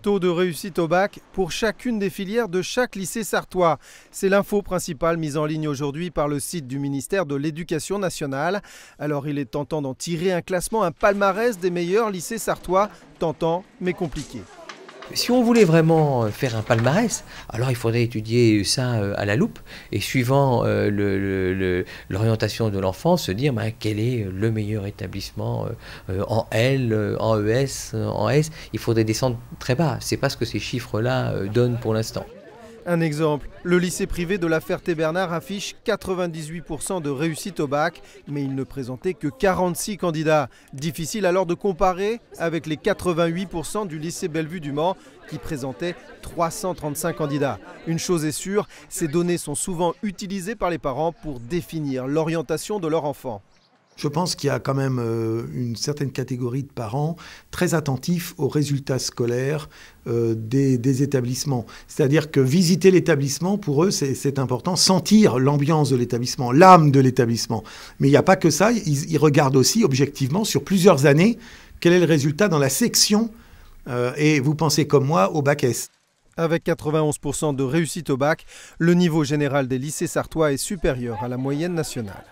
taux de réussite au bac pour chacune des filières de chaque lycée sartois. C'est l'info principale mise en ligne aujourd'hui par le site du ministère de l'Éducation nationale. Alors il est tentant d'en tirer un classement, un palmarès des meilleurs lycées sartois, tentant mais compliqué. Si on voulait vraiment euh, faire un palmarès, alors il faudrait étudier ça euh, à la loupe et suivant euh, l'orientation de l'enfant, se dire ben, quel est le meilleur établissement en L, en ES, en S. Il faudrait descendre très bas. C'est pas ce que ces chiffres-là donnent pour l'instant. Un exemple, le lycée privé de la Ferté-Bernard affiche 98% de réussite au bac, mais il ne présentait que 46 candidats. Difficile alors de comparer avec les 88% du lycée Bellevue du Mans qui présentait 335 candidats. Une chose est sûre, ces données sont souvent utilisées par les parents pour définir l'orientation de leur enfant je pense qu'il y a quand même euh, une certaine catégorie de parents très attentifs aux résultats scolaires euh, des, établissements. C'est-à-dire que visiter l'établissement, pour eux, c'est important, sentir l'ambiance de l'établissement, l'âme de l'établissement. Mais il n'y a pas que ça, ils, regardent aussi objectivement sur plusieurs années quel est le résultat dans la section euh, et vous pensez comme moi au bac S. Avec 91% de réussite au bac, le niveau général des lycées sartois est supérieur à la moyenne nationale.